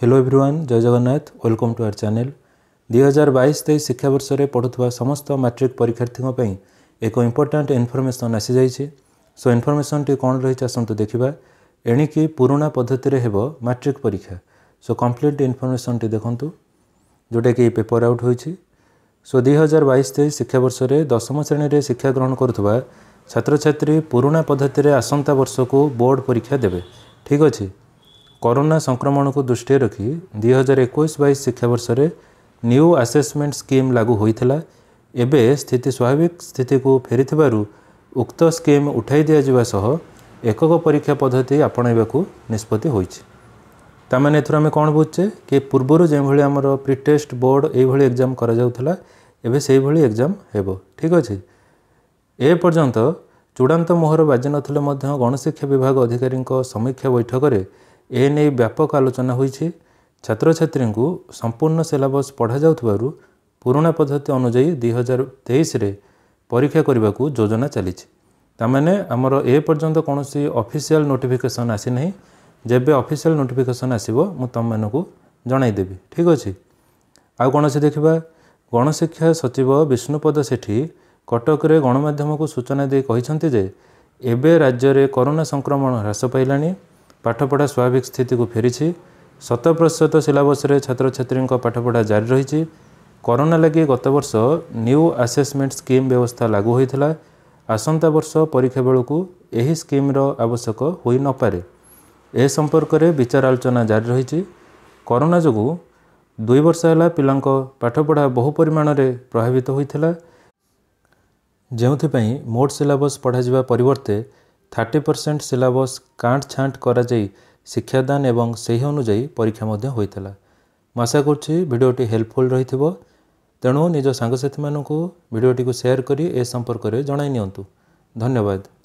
hello everyone Jai Jagannath welcome to our channel ଦୁଇ ହଜାର ବାଇଶ ତେଇଶ ଶିକ୍ଷାବର୍ଷରେ ପଢ଼ୁଥିବା ସମସ୍ତ ମାଟ୍ରିକ୍ ପରୀକ୍ଷାର୍ଥୀଙ୍କ ପାଇଁ ଏକ ଇମ୍ପୋର୍ଟାଣ୍ଟ ଇନଫର୍ମେସନ୍ ଆସିଯାଇଛି ସୋ ଇନଫର୍ମେସନ୍ଟି କ'ଣ ରହିଛି ଆସନ୍ତୁ ଦେଖିବା ଏଣିକି ପୁରୁଣା ପଦ୍ଧତିରେ ହେବ ମାଟ୍ରିକ୍ ପରୀକ୍ଷା ସୋ କମ୍ପ୍ଲିଟ୍ ଇନଫର୍ମେସନ୍ଟି ଦେଖନ୍ତୁ ଯେଉଁଟାକି ପେପର୍ ଆଉଟ୍ ହୋଇଛି ସୋ ଦୁଇ ହଜାର ବାଇଶ ତେଇଶ ଶିକ୍ଷାବର୍ଷରେ ଦଶମ ଶ୍ରେଣୀରେ ଶିକ୍ଷା ଗ୍ରହଣ କରୁଥିବା ଛାତ୍ରଛାତ୍ରୀ ପୁରୁଣା ପଦ୍ଧତିରେ ଆସନ୍ତା ବର୍ଷକୁ ବୋର୍ଡ଼ ପରୀକ୍ଷା ଦେବେ ଠିକ୍ ଅଛି କରୋନା ସଂକ୍ରମଣକୁ ଦୃଷ୍ଟିରେ ରଖି ଦୁଇ ହଜାର ଏକୋଇଶ ବାଇଶ ଶିକ୍ଷାବର୍ଷରେ ନ୍ୟୁ ଆସେସମେଣ୍ଟ ସ୍କିମ୍ ଲାଗୁ ହୋଇଥିଲା ଏବେ ସ୍ଥିତି ସ୍ୱାଭାବିକ ସ୍ଥିତିକୁ ଫେରିଥିବାରୁ ଉକ୍ତ ସ୍କିମ୍ ଉଠାଇ ଦିଆଯିବା ସହ ଏକକ ପରୀକ୍ଷା ପଦ୍ଧତି ଆପଣାଇବାକୁ ନିଷ୍ପତ୍ତି ହୋଇଛି ତା'ମାନେ ଏଥିରୁ ଆମେ କ'ଣ ବୁଝୁଛେ କି ପୂର୍ବରୁ ଯେଉଁଭଳି ଆମର ପ୍ରି ଟେଷ୍ଟ ବୋର୍ଡ଼ ଏଇଭଳି ଏକ୍ଜାମ୍ କରାଯାଉଥିଲା ଏବେ ସେହିଭଳି ଏକ୍ଜାମ୍ ହେବ ଠିକ୍ ଅଛି ଏ ପର୍ଯ୍ୟନ୍ତ ଚୂଡ଼ାନ୍ତ ମୋହର ବାଜି ନଥିଲେ ମଧ୍ୟ ଗଣଶିକ୍ଷା ବିଭାଗ ଅଧିକାରୀଙ୍କ ସମୀକ୍ଷା ବୈଠକରେ ଏ ନେଇ ବ୍ୟାପକ ଆଲୋଚନା ହୋଇଛି ଛାତ୍ରଛାତ୍ରୀଙ୍କୁ ସମ୍ପୂର୍ଣ୍ଣ ସିଲାବସ୍ ପଢ଼ାଯାଉଥିବାରୁ ପୁରୁଣା ପଦ୍ଧତି ଅନୁଯାୟୀ ଦୁଇ ହଜାର ତେଇଶରେ ପରୀକ୍ଷା କରିବାକୁ ଯୋଜନା ଚାଲିଛି ତାମାନେ ଆମର ଏ ପର୍ଯ୍ୟନ୍ତ କୌଣସି ଅଫିସିଆଲ୍ ନୋଟିଫିକେସନ୍ ଆସିନାହିଁ ଯେବେ ଅଫିସିଆଲ୍ ନୋଟିଫିକେସନ୍ ଆସିବ ମୁଁ ତୁମମାନଙ୍କୁ ଜଣାଇଦେବି ଠିକ୍ ଅଛି ଆଉ କୌଣସି ଦେଖିବା ଗଣଶିକ୍ଷା ସଚିବ ବିଷ୍ଣୁପଦ ସେଠୀ କଟକରେ ଗଣମାଧ୍ୟମକୁ ସୂଚନା ଦେଇ କହିଛନ୍ତି ଯେ ଏବେ ରାଜ୍ୟରେ କରୋନା ସଂକ୍ରମଣ ହ୍ରାସ ପାଇଲାଣି ପାଠପଢ଼ା ସ୍ୱାଭାବିକ ସ୍ଥିତିକୁ ଫେରିଛି ଶତପ୍ରତିଶତ ସିଲାବସରେ ଛାତ୍ରଛାତ୍ରୀଙ୍କ ପାଠପଢ଼ା ଜାରି ରହିଛି କରୋନା ଲାଗି ଗତବର୍ଷ ନ୍ୟୁ ଆସେସମେଣ୍ଟ ସ୍କିମ୍ ବ୍ୟବସ୍ଥା ଲାଗୁ ହୋଇଥିଲା ଆସନ୍ତା ବର୍ଷ ପରୀକ୍ଷା ବେଳକୁ ଏହି ସ୍କିମ୍ର ଆବଶ୍ୟକ ହୋଇନପାରେ ଏ ସମ୍ପର୍କରେ ବିଚାର ଆଲୋଚନା ଜାରି ରହିଛି କରୋନା ଯୋଗୁଁ ଦୁଇ ବର୍ଷ ହେଲା ପିଲାଙ୍କ ପାଠପଢ଼ା ବହୁ ପରିମାଣରେ ପ୍ରଭାବିତ ହୋଇଥିଲା ଯେଉଁଥିପାଇଁ ମୋଟ ସିଲାବସ୍ ପଢ଼ାଯିବା ପରିବର୍ତ୍ତେ ଥାର୍ଟି ପରସେଣ୍ଟ ସିଲାବସ୍ କାଣ୍ଟ ଛାଣ୍ଟ କରାଯାଇ ଶିକ୍ଷାଦାନ ଏବଂ ସେହି ଅନୁଯାୟୀ ପରୀକ୍ଷା ମଧ୍ୟ ହୋଇଥିଲା ମୁଁ ଆଶା କରୁଛି ଭିଡ଼ିଓଟି ହେଲ୍ପଫୁଲ୍ ରହିଥିବ ତେଣୁ ନିଜ ସାଙ୍ଗସାଥିମାନଙ୍କୁ ଭିଡ଼ିଓଟିକୁ ସେୟାର କରି ଏ ସମ୍ପର୍କରେ ଜଣାଇ ନିଅନ୍ତୁ ଧନ୍ୟବାଦ